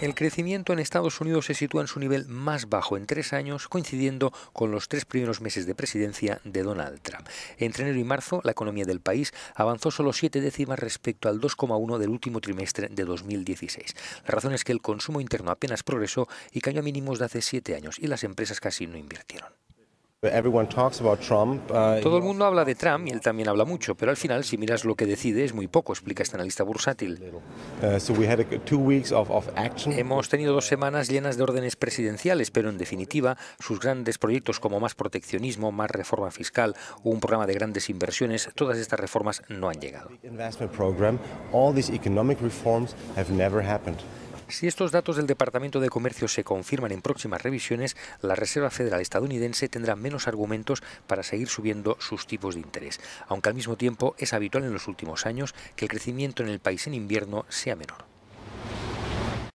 El crecimiento en Estados Unidos se sitúa en su nivel más bajo en tres años, coincidiendo con los tres primeros meses de presidencia de Donald Trump. Entre enero y marzo, la economía del país avanzó solo siete décimas respecto al 2,1 del último trimestre de 2016. La razón es que el consumo interno apenas progresó y cayó a mínimos de hace siete años y las empresas casi no invirtieron. Uh, Todo el mundo habla de Trump y él también habla mucho, pero al final, si miras lo que decide, es muy poco, explica este analista bursátil. Uh, Hemos tenido dos semanas llenas de órdenes presidenciales, pero en definitiva, sus grandes proyectos como más proteccionismo, más reforma fiscal, un programa de grandes inversiones, todas estas reformas no han llegado. Si estos datos del Departamento de Comercio se confirman en próximas revisiones, la Reserva Federal estadounidense tendrá menos argumentos para seguir subiendo sus tipos de interés, aunque al mismo tiempo es habitual en los últimos años que el crecimiento en el país en invierno sea menor.